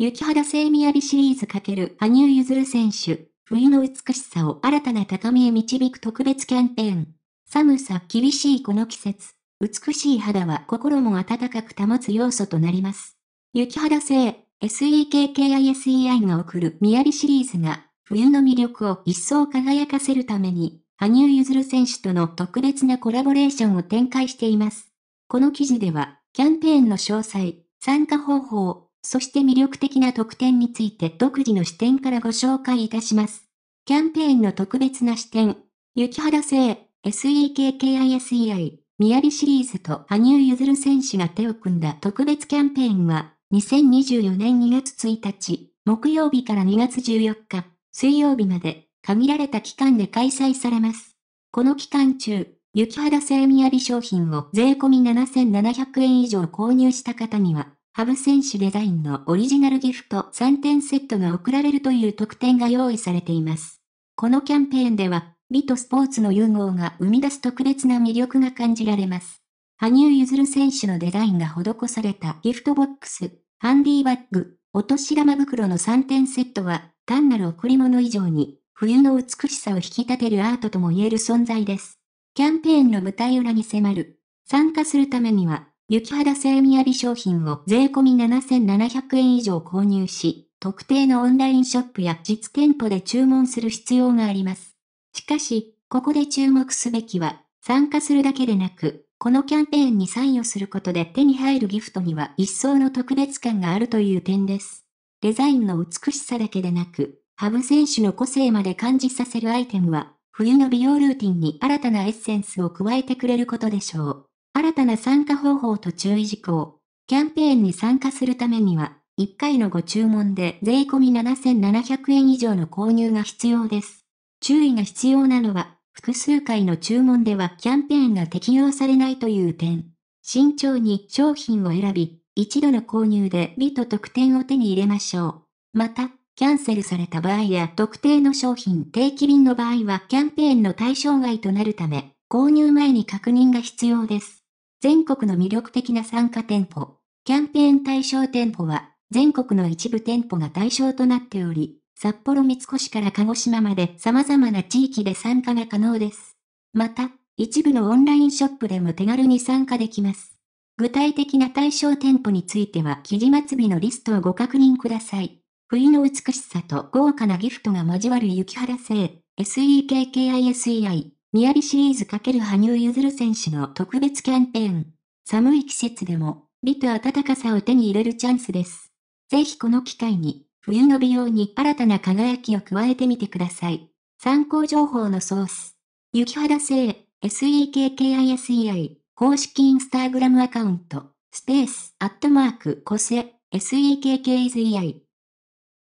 雪肌精やびシリーズ×羽生結弦選手、冬の美しさを新たな畳へ導く特別キャンペーン。寒さ厳しいこの季節、美しい肌は心も温かく保つ要素となります。雪肌精、SEKKISEI が送るびシリーズが、冬の魅力を一層輝かせるために、羽生結弦選手との特別なコラボレーションを展開しています。この記事では、キャンペーンの詳細、参加方法、そして魅力的な特典について独自の視点からご紹介いたします。キャンペーンの特別な視点、雪肌製、SEKKISEI、宮城シリーズと羽生結弦選手が手を組んだ特別キャンペーンは、2024年2月1日、木曜日から2月14日、水曜日まで、限られた期間で開催されます。この期間中、雪肌製みやり商品を税込7700円以上購入した方には、ハブ選手デザインのオリジナルギフト3点セットが贈られるという特典が用意されています。このキャンペーンでは、美とスポーツの融合が生み出す特別な魅力が感じられます。羽生結弦選手のデザインが施されたギフトボックス、ハンディバッグ、お年玉袋の3点セットは、単なる贈り物以上に、冬の美しさを引き立てるアートとも言える存在です。キャンペーンの舞台裏に迫る。参加するためには、雪肌精みやび商品を税込7700円以上購入し、特定のオンラインショップや実店舗で注文する必要があります。しかし、ここで注目すべきは、参加するだけでなく、このキャンペーンに参与することで手に入るギフトには一層の特別感があるという点です。デザインの美しさだけでなく、ハブ選手の個性まで感じさせるアイテムは、冬の美容ルーティンに新たなエッセンスを加えてくれることでしょう。新たな参加方法と注意事項。キャンペーンに参加するためには、1回のご注文で税込み7700円以上の購入が必要です。注意が必要なのは、複数回の注文ではキャンペーンが適用されないという点。慎重に商品を選び、一度の購入で美と特典を手に入れましょう。また、キャンセルされた場合や特定の商品定期便の場合はキャンペーンの対象外となるため、購入前に確認が必要です。全国の魅力的な参加店舗。キャンペーン対象店舗は、全国の一部店舗が対象となっており、札幌三越から鹿児島まで様々な地域で参加が可能です。また、一部のオンラインショップでも手軽に参加できます。具体的な対象店舗については、記事末日のリストをご確認ください。冬の美しさと豪華なギフトが交わる雪原製、SEKKISEI。宮城シリーズ×羽生結弦選手の特別キャンペーン。寒い季節でも、美と暖かさを手に入れるチャンスです。ぜひこの機会に、冬の美容に新たな輝きを加えてみてください。参考情報のソース。雪肌製、SEKKISEI、公式インスタグラムアカウント、スペース、アットマーク、コセ、SEKKISEI。